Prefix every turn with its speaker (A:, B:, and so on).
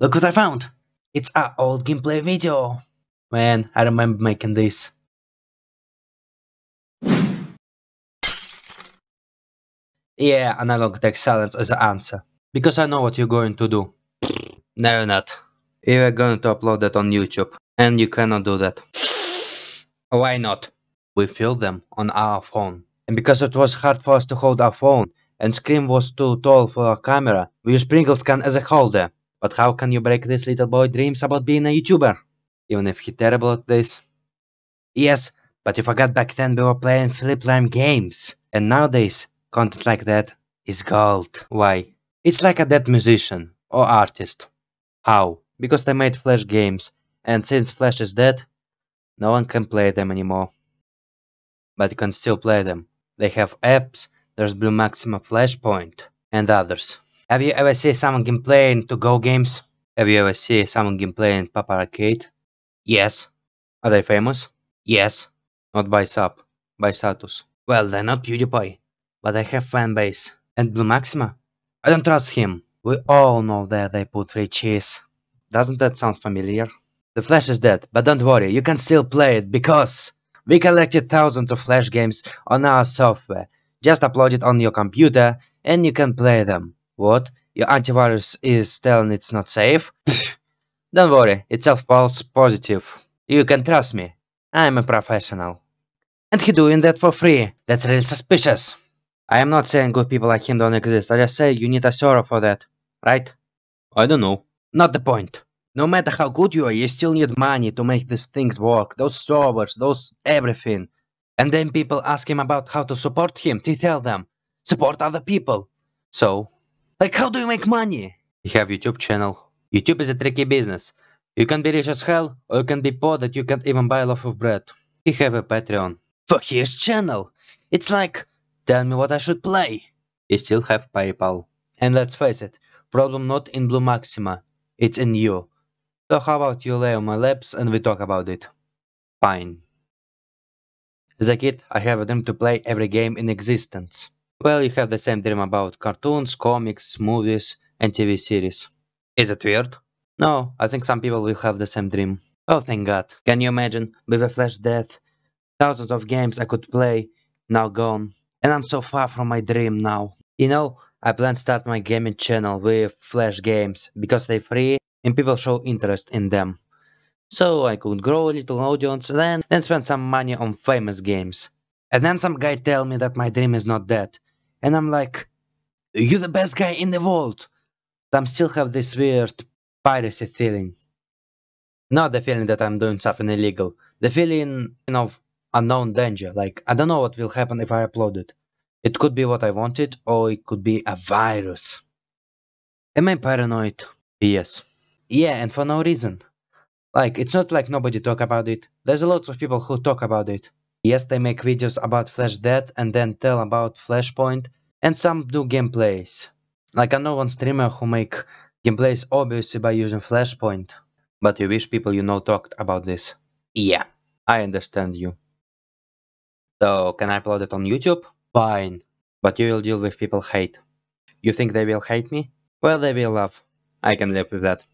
A: Look what I found! It's an old gameplay video! Man, I remember making this. Yeah, analog takes silence as an answer. Because I know what you're going to do. No, you're not. You're going to upload that on YouTube. And you cannot do that. Why not? We filmed them on our phone. And because it was hard for us to hold our phone, and screen was too tall for our camera, we used Pringles can as a holder. But how can you break this little boy dreams about being a YouTuber? Even if he's terrible at this. Yes, but you forgot back then we were playing flip lime games. And nowadays, content like that is gold. Why? It's like a dead musician or artist. How? Because they made Flash games, and since Flash is dead, no one can play them anymore. But you can still play them. They have apps, there's Blue Maxima Flashpoint, and others. Have you ever seen someone complain to Go Games? Have you ever seen someone complain Papa Arcade? Yes. Are they famous? Yes. Not by sub, by status. Well, they're not PewDiePie, but they have fanbase. And Blue Maxima? I don't trust him. We all know that they put free cheese. Doesn't that sound familiar? The Flash is dead, but don't worry, you can still play it because we collected thousands of Flash games on our software. Just upload it on your computer and you can play them. What? Your antivirus is telling it's not safe? Don't worry, it's self false positive. You can trust me. I'm a professional. And he doing that for free. That's really suspicious. I am not saying good people like him don't exist. I just say you need a server for that. Right? I don't know. Not the point. No matter how good you are, you still need money to make these things work. Those servers, those everything. And then people ask him about how to support him. He tell them, support other people. So, like, how do you make money? You have YouTube channel. YouTube is a tricky business. You can be rich as hell, or you can be poor that you can't even buy a loaf of bread. You have a Patreon. For his channel! It's like, tell me what I should play. You still have PayPal. And let's face it, problem not in Blue Maxima, it's in you. So how about you lay on my laps and we talk about it? Fine. As a kid, I have a dream to play every game in existence. Well, you have the same dream about cartoons, comics, movies, and TV series. Is it weird? No, I think some people will have the same dream. Oh, thank God. Can you imagine? With a flash death, thousands of games I could play, now gone. And I'm so far from my dream now. You know, I plan to start my gaming channel with flash games, because they're free and people show interest in them. So I could grow a little audience, then, then spend some money on famous games. And then some guy tell me that my dream is not dead and I'm like, you're the best guy in the world. But I'm still have this weird piracy feeling. Not the feeling that I'm doing something illegal. The feeling you know, of unknown danger. Like I don't know what will happen if I upload it. It could be what I wanted, or it could be a virus. Am I paranoid? Yes. Yeah, and for no reason. Like it's not like nobody talk about it. There's a lot of people who talk about it. Yes, they make videos about Flash Dead and then tell about Flashpoint, and some do gameplays. Like I know one streamer who make gameplays obviously by using Flashpoint, but you wish people you know talked about this. Yeah, I understand you. So, can I upload it on YouTube? Fine, but you will deal with people hate. You think they will hate me? Well, they will love. I can live with that.